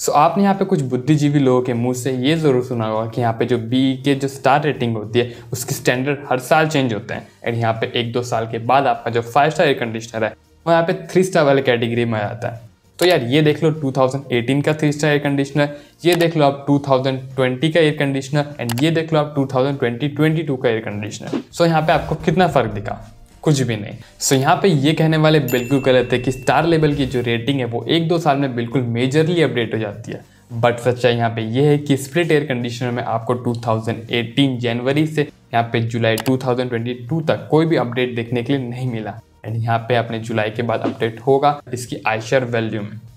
सो so, आपने यहाँ पे कुछ बुद्धिजीवी लोगों के मुंह से ये ज़रूर सुना होगा कि यहाँ पे जो बी के जो स्टार रेटिंग होती है उसकी स्टैंडर्ड हर साल चेंज होते हैं एंड यहाँ पे एक दो साल के बाद आपका जो फाइव स्टार एयर कंडीशनर है वो यहाँ पे थ्री स्टार वाले कैटेगरी में आ जाता है तो यार ये देख लो 2018 का थ्री स्टार एयर कंडीशनर ये देख लो आप 2020 का एयर कंडीशनर एंड ये देख लो आप 2020-22 का एयर कंडीशनर सो यहाँ पे आपको कितना फ़र्क दिखा कुछ भी नहीं सो यहाँ पे ये कहने वाले बिल्कुल गलत है कि स्टार लेवल की जो रेटिंग है वो एक दो साल में बिल्कुल मेजरली अपडेट हो जाती है बट सच्चाई यहाँ पे ये है कि स्प्लिट एयर कंडीशनर में आपको 2018 जनवरी से यहाँ पे जुलाई 2022 तक कोई भी अपडेट देखने के लिए नहीं मिला एंड यहाँ पे अपने जुलाई के बाद अपडेट होगा इसकी आयशर वैल्यू में